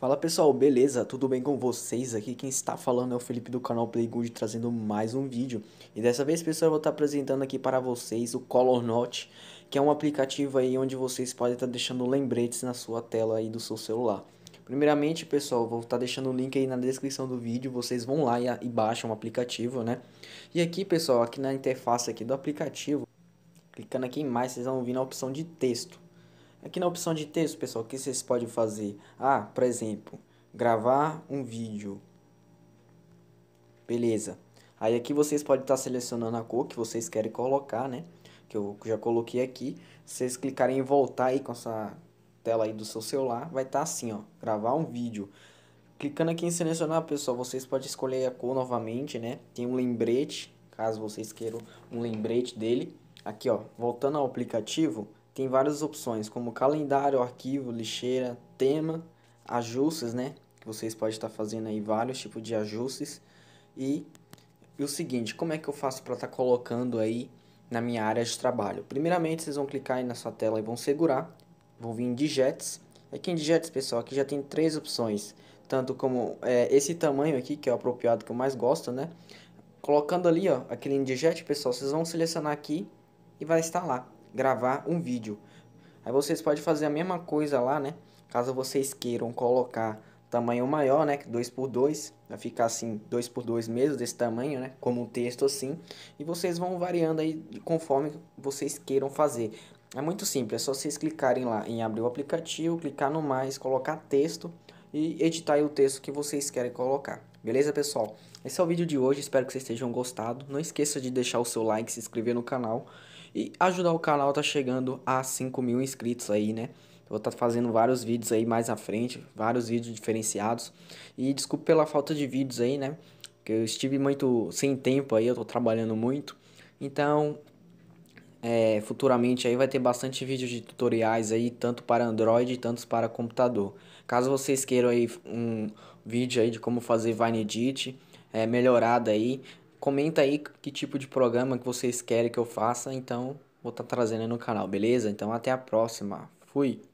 Fala pessoal, beleza? Tudo bem com vocês? Aqui quem está falando é o Felipe do canal Playgood trazendo mais um vídeo. E dessa vez, pessoal, eu vou estar apresentando aqui para vocês o Color Note, que é um aplicativo aí onde vocês podem estar deixando lembretes na sua tela aí do seu celular. Primeiramente, pessoal, vou estar deixando o link aí na descrição do vídeo, vocês vão lá e, e baixam o aplicativo, né? E aqui, pessoal, aqui na interface aqui do aplicativo, clicando aqui em mais, vocês vão vir na opção de texto. Aqui na opção de texto, pessoal, o que vocês podem fazer? Ah, por exemplo, gravar um vídeo. Beleza. Aí aqui vocês podem estar selecionando a cor que vocês querem colocar, né? Que eu já coloquei aqui. vocês clicarem em voltar aí com essa tela aí do seu celular, vai estar assim, ó. Gravar um vídeo. Clicando aqui em selecionar, pessoal, vocês podem escolher a cor novamente, né? Tem um lembrete, caso vocês queiram um lembrete dele. Aqui, ó, voltando ao aplicativo, tem várias opções, como calendário, arquivo, lixeira, tema, ajustes, né? Que vocês podem estar fazendo aí vários tipos de ajustes. E, e o seguinte, como é que eu faço para estar tá colocando aí na minha área de trabalho? Primeiramente, vocês vão clicar aí na sua tela e vão segurar, vão vir em Digets. Aqui em Digets, pessoal, aqui já tem três opções. Tanto como é, esse tamanho aqui, que é o apropriado que eu mais gosto, né? Colocando ali, ó, aquele indigete, pessoal, vocês vão selecionar aqui e vai estar lá gravar um vídeo. Aí vocês podem fazer a mesma coisa lá, né? Caso vocês queiram colocar tamanho maior, né? 2x2, vai ficar assim, 2x2 mesmo, desse tamanho, né? Como um texto assim. E vocês vão variando aí conforme vocês queiram fazer. É muito simples, é só vocês clicarem lá em abrir o aplicativo, clicar no mais, colocar texto e editar o texto que vocês querem colocar. Beleza, pessoal? Esse é o vídeo de hoje, espero que vocês tenham gostado. Não esqueça de deixar o seu like, se inscrever no canal e ajudar o canal tá chegando a 5 mil inscritos aí, né? vou estar tá fazendo vários vídeos aí mais à frente, vários vídeos diferenciados. E desculpe pela falta de vídeos aí, né? Que eu estive muito sem tempo aí, eu tô trabalhando muito. Então, é, futuramente aí vai ter bastante vídeo de tutoriais aí, tanto para Android, tanto para computador. Caso vocês queiram aí um vídeo aí de como fazer Vine Edit, é, melhorado aí, comenta aí que tipo de programa que vocês querem que eu faça, então vou estar tá trazendo aí no canal, beleza? Então até a próxima. Fui.